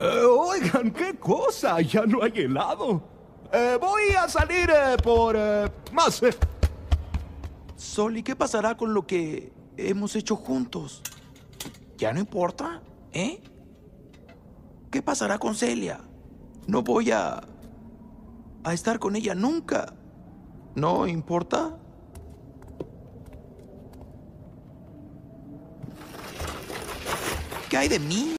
Eh, oigan, qué cosa, ya no hay helado. Eh, voy a salir eh, por más. Sol, ¿y qué pasará con lo que hemos hecho juntos? Ya no importa, ¿eh? ¿Qué pasará con Celia? No voy a... a estar con ella nunca. ¿No importa? ¿Qué hay de mí?